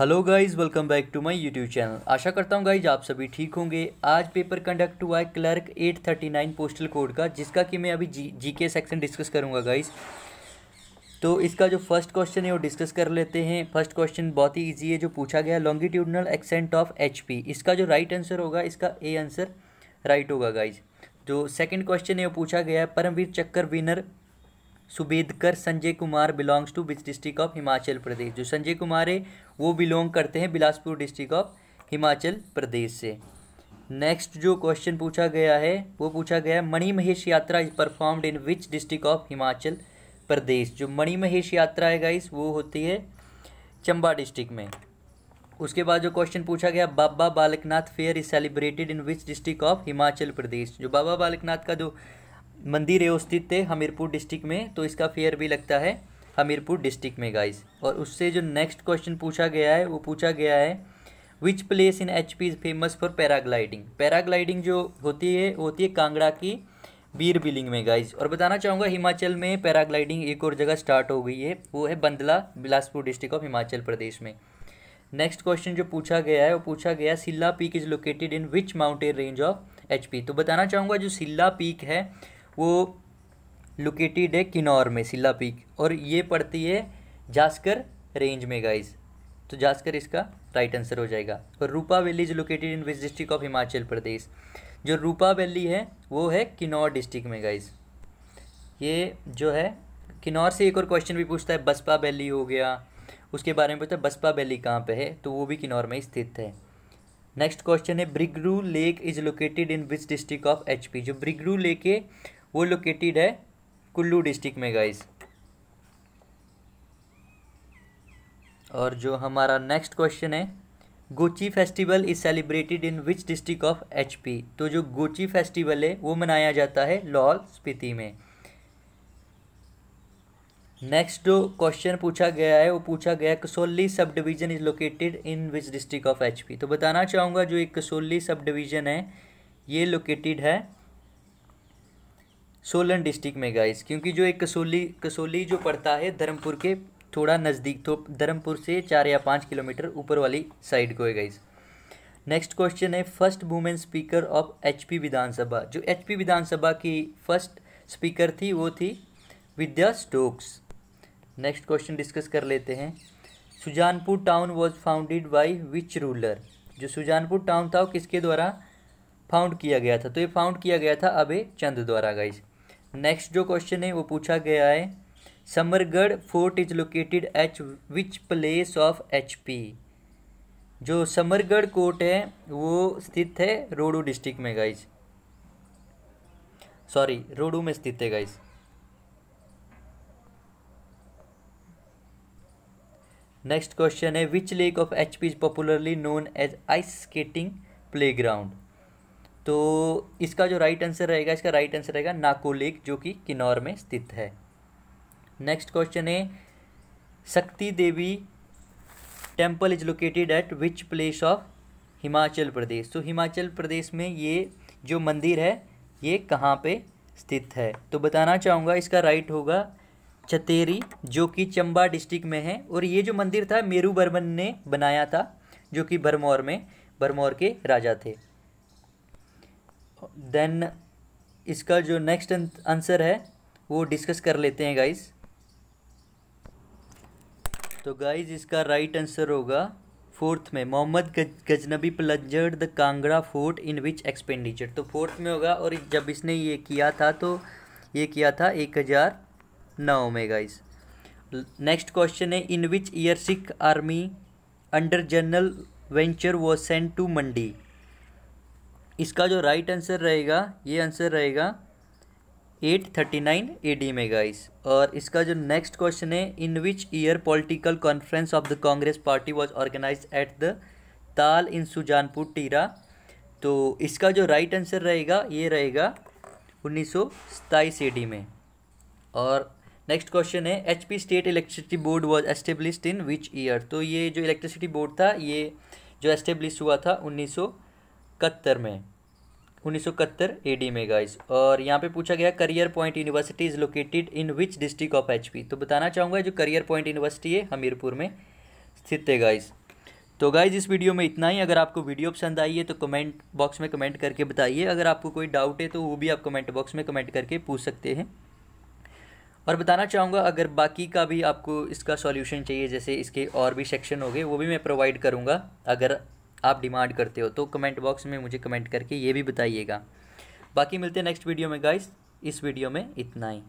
hello guys welcome back to my YouTube channel आशा करता हूं गाइस आप सभी ठीक होंगे आज पेपर कंडक्ट हुआ है क्लर्क 839 पोस्टल कोड का जिसका कि मैं अभी जी जीके सेक्शन डिस्कस करूंगा गाइस तो इसका जो फर्स्ट क्वेश्चन है वो डिस्कस कर लेते हैं फर्स्ट क्वेश्चन बहुत ही ईजी है जो पूछा गया लॉन्गिट्यूडनल एक्सेंट ऑफ एच इसका जो राइट right आंसर होगा इसका ए आंसर राइट होगा गाइज जो सेकेंड क्वेश्चन है वो पूछा गया है परमवीर चक्कर winner सुबेदकर Sanjay Kumar belongs to which district of Himachal Pradesh जो संजय कुमार है वो बिलोंग करते हैं बिलासपुर डिस्ट्रिक्ट ऑफ हिमाचल प्रदेश से नेक्स्ट जो क्वेश्चन पूछा गया है वो पूछा गया है Mani Mahesh yatra is performed in which district of Himachal Pradesh जो मणि महेश यात्रा है गाइस वो होती है चंबा डिस्ट्रिक्ट में उसके बाद जो क्वेश्चन पूछा गया Baba Balaknath fair is celebrated in which district of Himachal Pradesh जो बाबा बालकनाथ का जो मंदिर है स्थित है हमीरपुर डिस्ट्रिक्ट में तो इसका फेयर भी लगता है हमीरपुर डिस्ट्रिक्ट में गाइस और उससे जो नेक्स्ट क्वेश्चन पूछा गया है वो पूछा गया है which place in H P is famous for paragliding paragliding जो होती है वो होती है कांगड़ा की बीर बिलिंग में गाइस और बताना चाहूँगा हिमाचल में पैराग्लाइडिंग एक और जगह स्टार्ट हो गई है वो है बंदला बिलासपुर डिस्ट्रिक्ट ऑफ हिमाचल प्रदेश में नेक्स्ट क्वेश्चन जो पूछा गया है वो पूछा गया Silla peak is located in which mountain range of H तो बताना चाहूँगा जो सिल्ला पीक है वो लोकेटेड है किन्नौर में सिल्ला पीक और ये पड़ती है जास्कर रेंज में गाइज तो जास्कर इसका राइट आंसर हो जाएगा और Rupa valley is located in which district of Himachal Pradesh जो रूपा वैली है वो है किन्नौर डिस्ट्रिक्ट में गाइज ये जो है किन्नौर से एक और क्वेश्चन भी पूछता है बसपा वैली हो गया उसके बारे में पूछता है बसपा वैली कहाँ पे है तो वो भी किन्नौर में स्थित है नेक्स्ट क्वेश्चन है Bhrigu lake is located in which district of HP जो ब्रिगरू लेक है वो लोकेटेड है कुल्लू डिस्ट्रिक्ट में गाइस और जो हमारा नेक्स्ट क्वेश्चन है Gochi festival is celebrated in which district of HP तो जो गोची फेस्टिवल है वो मनाया जाता है लाहौल स्पीति में नेक्स्ट जो क्वेश्चन पूछा गया है वो पूछा गया है Kasauli sub division is located in which district of HP तो बताना चाहूँगा जो एक कसोली सब डिवीज़न है ये लोकेटेड है सोलन डिस्ट्रिक्ट में गाइस क्योंकि जो एक कसोली कसोली जो पड़ता है धर्मपुर के थोड़ा नज़दीक तो धर्मपुर से चार या पाँच किलोमीटर ऊपर वाली साइड को है गाइस नेक्स्ट क्वेश्चन है first women speaker of H Vidhan Sabha जो एच विधानसभा की फर्स्ट स्पीकर थी वो थी Vidya Stokes next question discuss कर लेते हैं Sujanpur town was founded by which ruler जो सुजानपुर टाउन था वो किसके द्वारा फाउंड किया गया था तो ये फाउंड किया गया था अबे चंद द्वारा गाइस नेक्स्ट जो क्वेश्चन है वो पूछा गया है Samargarh fort is located at which place of H P जो समरगढ़ कोर्ट है वो स्थित है रोडू डिस्ट्रिक्ट में गाइज सॉरी रोडू में स्थित है गाइज नेक्स्ट क्वेश्चन है which lake of H P is popularly known as ice skating playground तो इसका जो राइट आंसर रहेगा इसका राइट आंसर रहेगा नाको लेक जो कि किन्नौर में स्थित है नेक्स्ट क्वेश्चन है Shakti Devi temple is located at which place of Himachal Pradesh तो हिमाचल प्रदेश में ये जो मंदिर है ये कहाँ पे स्थित है तो बताना चाहूँगा इसका राइट होगा चतेरी जो कि चंबा डिस्ट्रिक्ट में है और ये जो मंदिर था मेरू बर्मन ने बनाया था जो कि भरमौर में भरमौर के राजा थे देन इसका जो नेक्स्ट आंसर है वो डिस्कस कर लेते हैं गाइस तो गाइस इसका राइट आंसर होगा फोर्थ में Mohammad Ghaznavi plundered the Kangra fort in which expenditure तो फोर्थ में होगा और जब इसने ये किया था तो ये किया था एक हज़ार नौ में गाइस नेक्स्ट क्वेश्चन है in which year Sikh army under general Ventura was sent to Mandi इसका जो राइट आंसर रहेगा ये आंसर रहेगा eight thirty nine A D में गाइस और इसका जो नेक्स्ट क्वेश्चन है in which year political conference of the Congress party was organise at the Tal in Sujanpur टीरा तो इसका जो राइट आंसर रहेगा ये रहेगा उन्नीस सौ सताईस ए डी में और नेक्स्ट क्वेश्चन है H P state electricity board was established in which year तो ये जो इलेक्ट्रिसिटी बोर्ड था ये जो एस्टेब्लिश हुआ था उन्नीस सौ इकहत्तर में उन्नीस सौ इकहत्तर ए डी में गाइज और यहाँ पे पूछा गया career point university is located in which district of H तो बताना चाहूँगा जो करियर पॉइंट यूनिवर्सिटी है हमीरपुर में स्थित है गाइज तो गाइज इस वीडियो में इतना ही अगर आपको वीडियो पसंद आई है तो कमेंट बॉक्स में कमेंट करके बताइए अगर आपको कोई डाउट है तो वो भी आप कमेंट बॉक्स में कमेंट करके पूछ सकते हैं और बताना चाहूँगा अगर बाकी का भी आपको इसका सॉल्यूशन चाहिए जैसे इसके और भी सेक्शन हो गए वो भी मैं प्रोवाइड करूँगा अगर आप डिमांड करते हो तो कमेंट बॉक्स में मुझे कमेंट करके ये भी बताइएगा बाकी मिलते हैं नेक्स्ट वीडियो में गाइस इस वीडियो में इतना ही